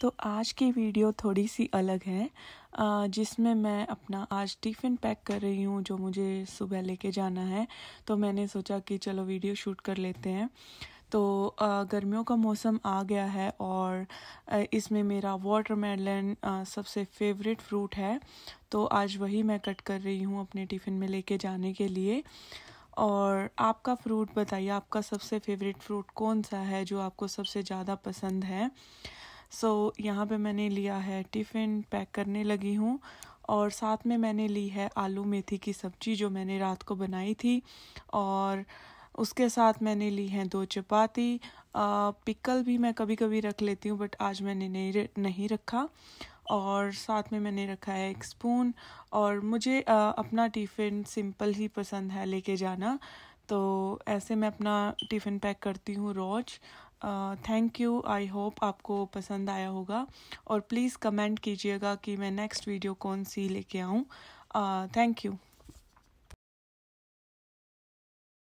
तो आज की वीडियो थोड़ी सी अलग है जिसमें मैं अपना आज टिफ़िन पैक कर रही हूँ जो मुझे सुबह लेके जाना है तो मैंने सोचा कि चलो वीडियो शूट कर लेते हैं तो गर्मियों का मौसम आ गया है और इसमें मेरा वाटरमेलन सबसे फेवरेट फ्रूट है तो आज वही मैं कट कर रही हूँ अपने टिफ़िन में लेके जाने के लिए और आपका फ्रूट बताइए आपका सबसे फेवरेट फ्रूट कौन सा है जो आपको सबसे ज़्यादा पसंद है सो so, यहाँ पे मैंने लिया है टिफ़िन पैक करने लगी हूँ और साथ में मैंने ली है आलू मेथी की सब्ज़ी जो मैंने रात को बनाई थी और उसके साथ मैंने ली है दो चपाती पिकल भी मैं कभी कभी रख लेती हूँ बट आज मैंने नहीं नहीं रखा और साथ में मैंने रखा है एक स्पून और मुझे आ, अपना टिफ़िन सिंपल ही पसंद है लेके जाना तो ऐसे मैं अपना टिफ़िन पैक करती हूँ रोज़ थैंक यू आई होप आपको पसंद आया होगा और प्लीज़ कमेंट कीजिएगा कि मैं नेक्स्ट वीडियो कौन सी लेके आऊँ थैंक यू